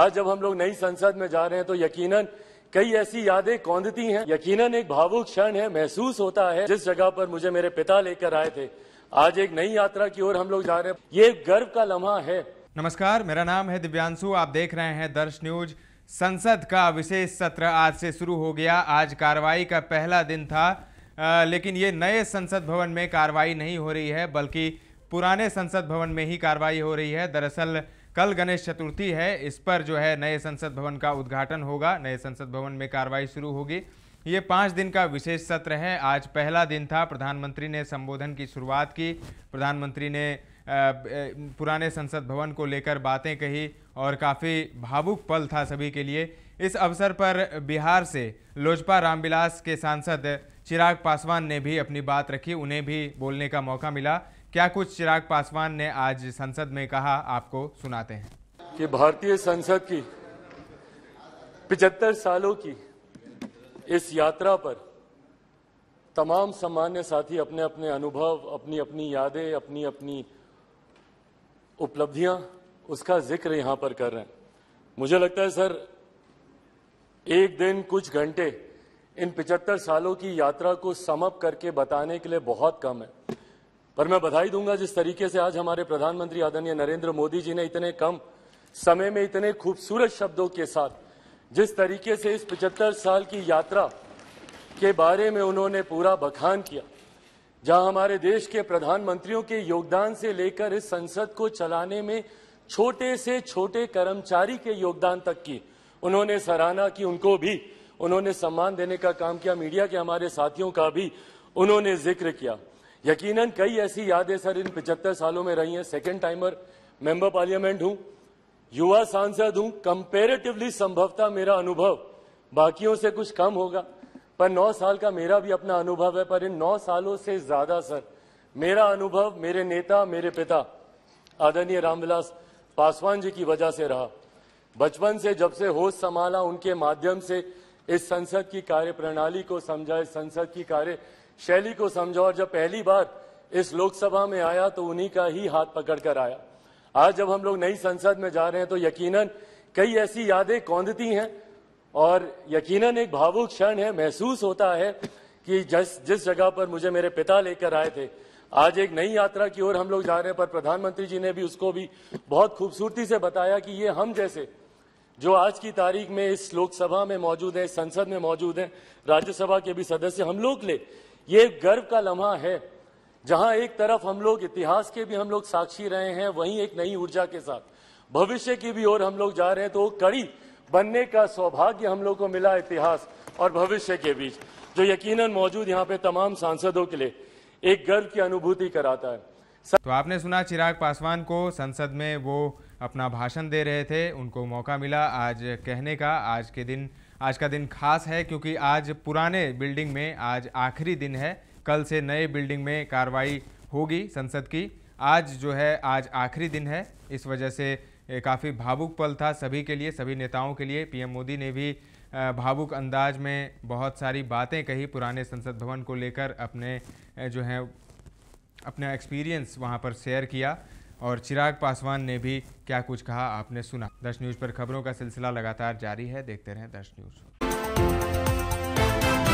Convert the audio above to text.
आज जब हम लोग नई संसद में जा रहे हैं तो यकीनन कई ऐसी यादें कौंधती हैं यकीनन एक भावुक क्षण है महसूस होता है जिस जगह पर मुझे मेरे पिता लेकर आए थे आज एक नई यात्रा की ओर हम लोग जा रहे हैं ये गर्व का लम्हा है नमस्कार मेरा नाम है दिव्यांशु आप देख रहे हैं दर्श न्यूज संसद का विशेष सत्र आज से शुरू हो गया आज कार्रवाई का पहला दिन था आ, लेकिन ये नए संसद भवन में कार्रवाई नहीं हो रही है बल्कि पुराने संसद भवन में ही कार्रवाई हो रही है दरअसल कल गणेश चतुर्थी है इस पर जो है नए संसद भवन का उद्घाटन होगा नए संसद भवन में कार्रवाई शुरू होगी ये पाँच दिन का विशेष सत्र है आज पहला दिन था प्रधानमंत्री ने संबोधन की शुरुआत की प्रधानमंत्री ने पुराने संसद भवन को लेकर बातें कही और काफ़ी भावुक पल था सभी के लिए इस अवसर पर बिहार से लोजपा रामविलास के सांसद चिराग पासवान ने भी अपनी बात रखी उन्हें भी बोलने का मौका मिला क्या कुछ चिराग पासवान ने आज संसद में कहा आपको सुनाते हैं कि भारतीय संसद की पिचहत्तर सालों की इस यात्रा पर तमाम सामान्य साथी अपने अपने अनुभव अपनी अपनी यादें अपनी अपनी उपलब्धियां उसका जिक्र यहां पर कर रहे हैं मुझे लगता है सर एक दिन कुछ घंटे इन पिचहत्तर सालों की यात्रा को समप करके बताने के लिए बहुत कम है पर मैं बधाई दूंगा जिस तरीके से आज हमारे प्रधानमंत्री आदरणीय नरेंद्र मोदी जी ने इतने कम समय में इतने खूबसूरत शब्दों के साथ जिस तरीके से इस पचहत्तर साल की यात्रा के बारे में उन्होंने पूरा बखान किया जहां हमारे देश के प्रधानमंत्रियों के योगदान से लेकर इस संसद को चलाने में छोटे से छोटे कर्मचारी के योगदान तक की उन्होंने सराहना की उनको भी उन्होंने सम्मान देने का काम किया मीडिया के हमारे साथियों का भी उन्होंने जिक्र किया यकीनन कई ऐसी यादें सर इन पिचहत्तर सालों में रही हैं सेकेंड टाइमर मेंबर पार्लियामेंट हूं युवा सांसद हूं कंपेरेटिवली संभवता मेरा अनुभव बाकियों से कुछ कम होगा पर नौ साल का मेरा भी अपना अनुभव है पर इन नौ सालों से ज्यादा सर मेरा अनुभव मेरे नेता मेरे पिता आदरणीय रामविलास पासवान जी की वजह से रहा बचपन से जब से होश संभाला उनके माध्यम से इस संसद की कार्य प्रणाली को समझा इस संसद की कार्य शैली को समझा और जब पहली बार इस लोकसभा में आया तो उन्हीं का ही हाथ पकड़ कर आया आज जब हम लोग नई संसद में जा रहे हैं तो यकीनन कई ऐसी यादें कौंधती हैं और यकीनन एक भावुक क्षण है महसूस होता है कि जिस जिस जगह पर मुझे मेरे पिता लेकर आए थे आज एक नई यात्रा की ओर हम लोग जा रहे हैं पर प्रधानमंत्री जी ने भी उसको भी बहुत खूबसूरती से बताया कि ये हम जैसे जो आज की तारीख में इस लोकसभा में मौजूद है संसद में मौजूद है राज्यसभा के भी सदस्य हम लोग ले ये एक गर्व का लम्हा है जहां एक तरफ हम लोग इतिहास के भी हम लोग साक्षी रहे हैं वहीं एक नई ऊर्जा के साथ भविष्य की भी ओर हम लोग जा रहे हैं तो कड़ी बनने का सौभाग्य हम लोग को मिला इतिहास और भविष्य के बीच जो यकीनन मौजूद यहाँ पे तमाम सांसदों के लिए एक गर्व की अनुभूति कराता है तो आपने सुना चिराग पासवान को संसद में वो अपना भाषण दे रहे थे उनको मौका मिला आज कहने का आज के दिन आज का दिन खास है क्योंकि आज पुराने बिल्डिंग में आज आखिरी दिन है कल से नए बिल्डिंग में कार्रवाई होगी संसद की आज जो है आज आखिरी दिन है इस वजह से काफ़ी भावुक पल था सभी के लिए सभी नेताओं के लिए पीएम मोदी ने भी भावुक अंदाज में बहुत सारी बातें कही पुराने संसद भवन को लेकर अपने जो हैं अपना एक्सपीरियंस वहाँ पर शेयर किया और चिराग पासवान ने भी क्या कुछ कहा आपने सुना दर्श न्यूज पर खबरों का सिलसिला लगातार जारी है देखते रहें दर्श न्यूज